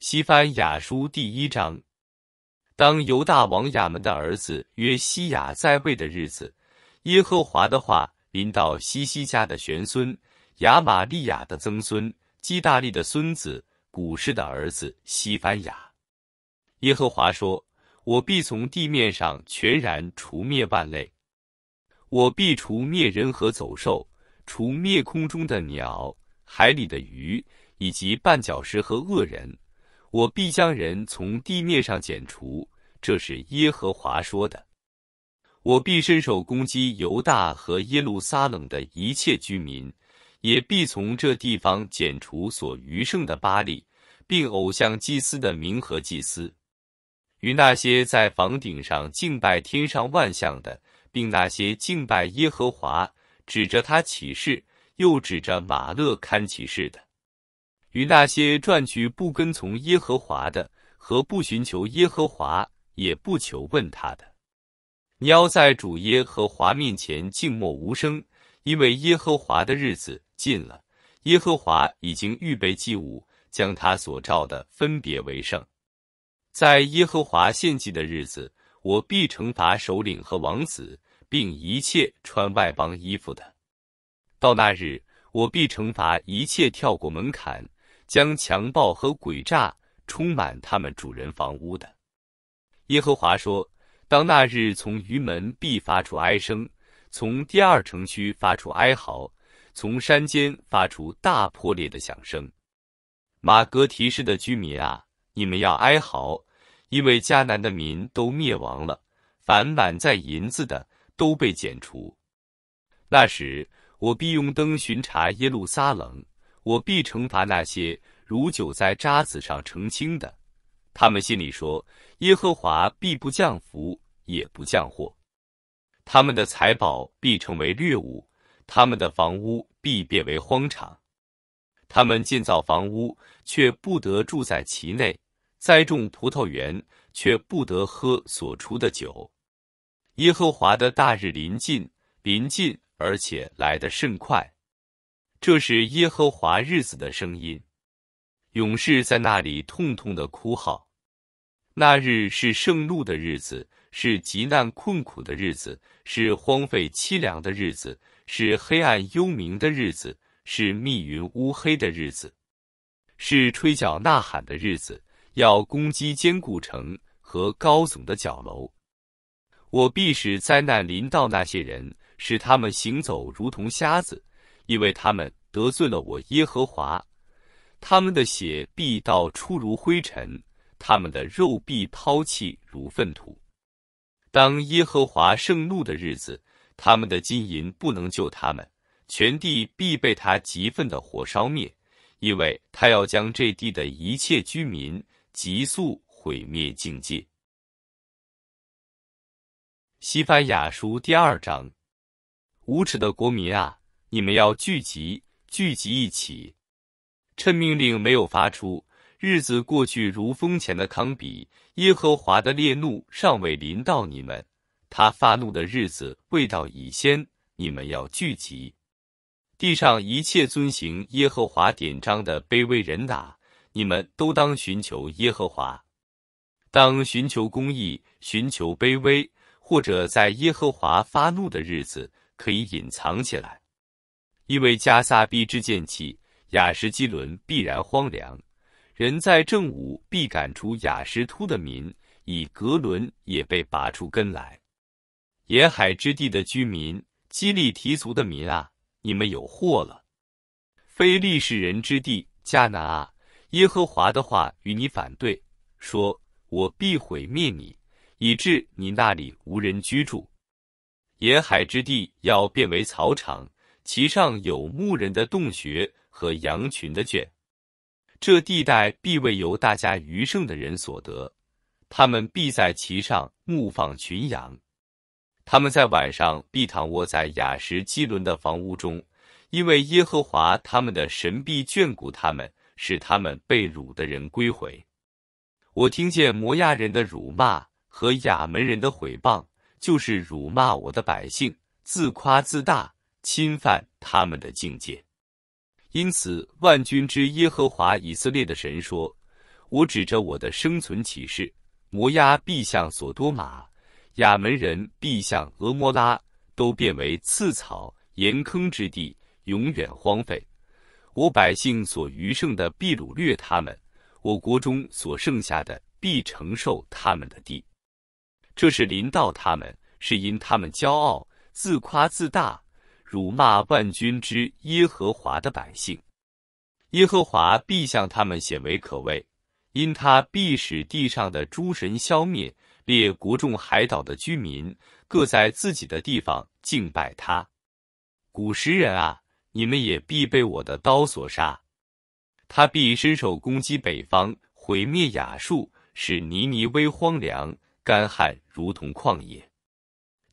西番雅书第一章，当犹大王亚门的儿子约西亚在位的日子，耶和华的话临到西西家的玄孙、雅玛利亚的曾孙、基大利的孙子、古氏的儿子西番雅。耶和华说：“我必从地面上全然除灭万类，我必除灭人和走兽，除灭空中的鸟、海里的鱼，以及绊脚石和恶人。”我必将人从地面上剪除，这是耶和华说的。我必伸手攻击犹大和耶路撒冷的一切居民，也必从这地方剪除所余剩的巴利，并偶像祭司的名和祭司，与那些在房顶上敬拜天上万象的，并那些敬拜耶和华，指着他起誓，又指着马勒堪起誓的。与那些赚取不跟从耶和华的和不寻求耶和华也不求问他的，你要在主耶和华面前静默无声，因为耶和华的日子近了。耶和华已经预备祭物，将他所召的分别为圣。在耶和华献祭的日子，我必惩罚首领和王子，并一切穿外邦衣服的。到那日，我必惩罚一切跳过门槛。将强暴和诡诈充满他们主人房屋的，耶和华说：“当那日从鱼门必发出哀声，从第二城区发出哀嚎，从山间发出大破裂的响声。马格提市的居民啊，你们要哀嚎，因为迦南的民都灭亡了，凡满载银子的都被剪除。那时，我必用灯巡查耶路撒冷。”我必惩罚那些如酒在渣子上澄清的，他们心里说：耶和华必不降福，也不降祸。他们的财宝必成为掠物，他们的房屋必变为荒场。他们建造房屋，却不得住在其内；栽种葡萄园，却不得喝所出的酒。耶和华的大日临近，临近，而且来得甚快。这是耶和华日子的声音，勇士在那里痛痛的哭号。那日是盛怒的日子，是极难困苦的日子，是荒废凄凉的日子，是黑暗幽冥的日子，是密云乌黑的日子，是吹角呐喊的日子，要攻击坚固城和高耸的角楼。我必使灾难临到那些人，使他们行走如同瞎子。因为他们得罪了我耶和华，他们的血必到出如灰尘，他们的肉必抛弃如粪土。当耶和华盛怒的日子，他们的金银不能救他们，全地必被他极愤的火烧灭，因为他要将这地的一切居民急速毁灭境界。西番雅书第二章，无耻的国民啊！你们要聚集，聚集一起，趁命令没有发出，日子过去如风前的糠比，耶和华的烈怒尚未临到你们，他发怒的日子未到已先。你们要聚集，地上一切遵行耶和华典章的卑微人哪，你们都当寻求耶和华，当寻求公义，寻求卑微，或者在耶和华发怒的日子，可以隐藏起来。因为加萨必之剑气，雅什基伦必然荒凉；人在正午必赶出雅什突的民，以格伦也被拔出根来。沿海之地的居民，基利提族的民啊，你们有祸了！非利士人之地，迦南啊，耶和华的话与你反对，说我必毁灭你，以致你那里无人居住。沿海之地要变为草场。其上有牧人的洞穴和羊群的圈，这地带必为由大家余剩的人所得，他们必在其上牧放群羊。他们在晚上必躺卧在雅什基伦的房屋中，因为耶和华他们的神必眷顾他们，使他们被掳的人归回。我听见摩亚人的辱骂和亚门人的毁谤，就是辱骂我的百姓，自夸自大。侵犯他们的境界，因此万军之耶和华以色列的神说：“我指着我的生存启示，摩押必向索多玛，亚门人必向俄摩拉，都变为刺草岩坑之地，永远荒废。我百姓所余剩的必掳掠他们，我国中所剩下的必承受他们的地。这是临到他们，是因他们骄傲自夸自大。”辱骂万军之耶和华的百姓，耶和华必向他们显为可畏，因他必使地上的诸神消灭列国众海岛的居民，各在自己的地方敬拜他。古时人啊，你们也必被我的刀所杀。他必伸手攻击北方，毁灭雅树，使尼尼微荒凉、干旱，如同旷野。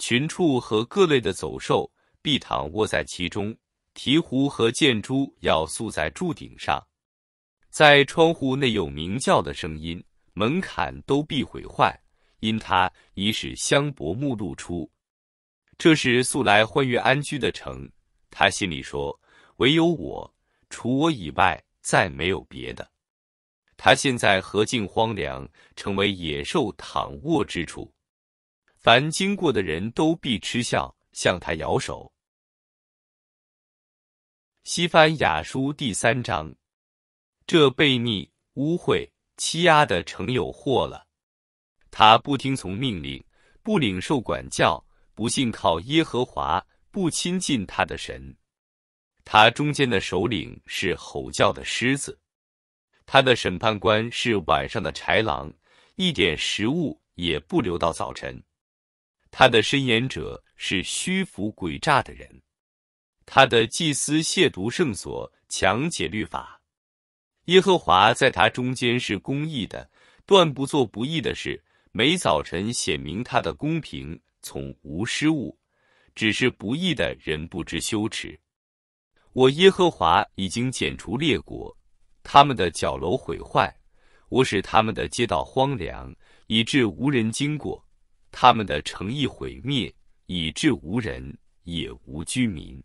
群畜和各类的走兽。必躺卧在其中，鹈鹕和箭猪要宿在柱顶上，在窗户内有鸣叫的声音，门槛都必毁坏，因它已使香柏木露出。这是素来欢悦安居的城，他心里说：“唯有我，除我以外，再没有别的。”他现在何竟荒凉，成为野兽躺卧之处？凡经过的人都必嗤笑。向他摇手。西番雅书第三章，这悖逆、污秽、欺压的城有祸了。他不听从命令，不领受管教，不信靠耶和华，不亲近他的神。他中间的首领是吼叫的狮子，他的审判官是晚上的豺狼，一点食物也不留到早晨。他的申言者。是虚浮诡诈的人，他的祭司亵渎圣所，强解律法。耶和华在他中间是公义的，断不做不义的事。每早晨显明他的公平，从无失误。只是不义的人不知羞耻。我耶和华已经剪除列国，他们的角楼毁坏，我使他们的街道荒凉，以致无人经过。他们的诚意毁灭。以致无人，也无居民。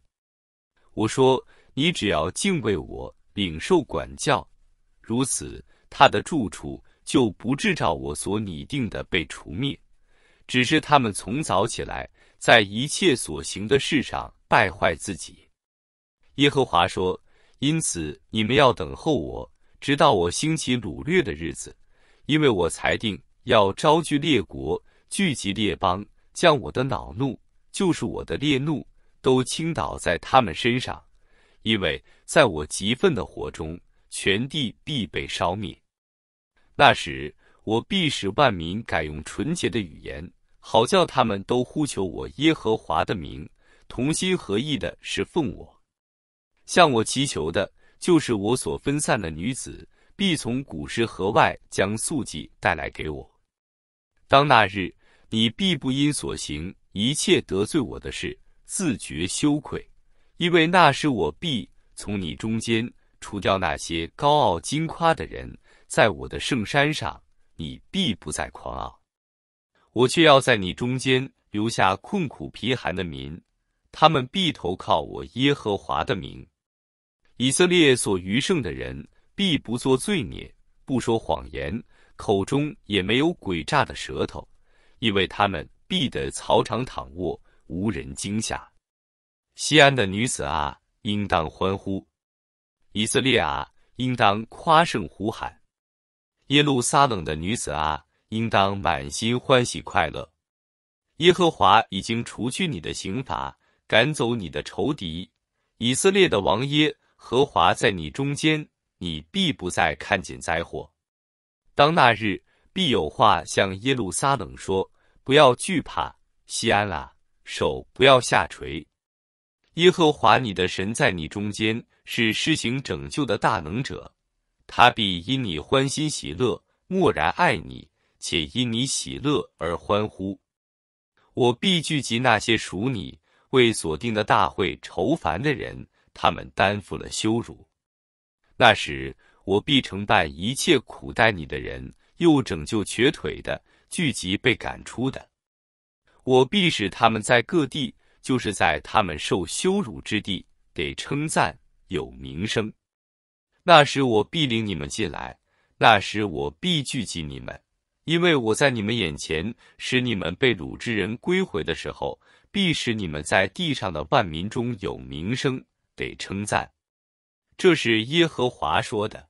我说：“你只要敬畏我，领受管教，如此，他的住处就不制照我所拟定的被除灭。只是他们从早起来，在一切所行的事上败坏自己。”耶和华说：“因此你们要等候我，直到我兴起掳掠的日子，因为我裁定要招聚列国，聚集列邦。”将我的恼怒，就是我的烈怒，都倾倒在他们身上，因为在我极愤的火中，全地必被烧灭。那时，我必使万民改用纯洁的语言，好叫他们都呼求我耶和华的名，同心合意的是奉我。向我祈求的，就是我所分散的女子，必从古时河外将素祭带来给我。当那日。你必不因所行一切得罪我的事自觉羞愧，因为那时我必从你中间除掉那些高傲矜夸的人，在我的圣山上你必不再狂傲，我却要在你中间留下困苦贫寒的民，他们必投靠我耶和华的名。以色列所余剩的人必不作罪孽，不说谎言，口中也没有诡诈的舌头。因为他们必得草场躺卧，无人惊吓。西安的女子啊，应当欢呼；以色列啊，应当夸胜呼喊；耶路撒冷的女子啊，应当满心欢喜快乐。耶和华已经除去你的刑罚，赶走你的仇敌。以色列的王耶和华在你中间，你必不再看见灾祸。当那日。必有话向耶路撒冷说：“不要惧怕，西安啦，手不要下垂。耶和华你的神在你中间是施行拯救的大能者，他必因你欢欣喜乐，默然爱你，且因你喜乐而欢呼。我必聚集那些属你为所定的大会愁烦的人，他们担负了羞辱。那时，我必承办一切苦待你的人。”又拯救瘸腿的，聚集被赶出的，我必使他们在各地，就是在他们受羞辱之地，得称赞，有名声。那时我必领你们进来，那时我必聚集你们，因为我在你们眼前使你们被掳之人归回的时候，必使你们在地上的万民中有名声，得称赞。这是耶和华说的。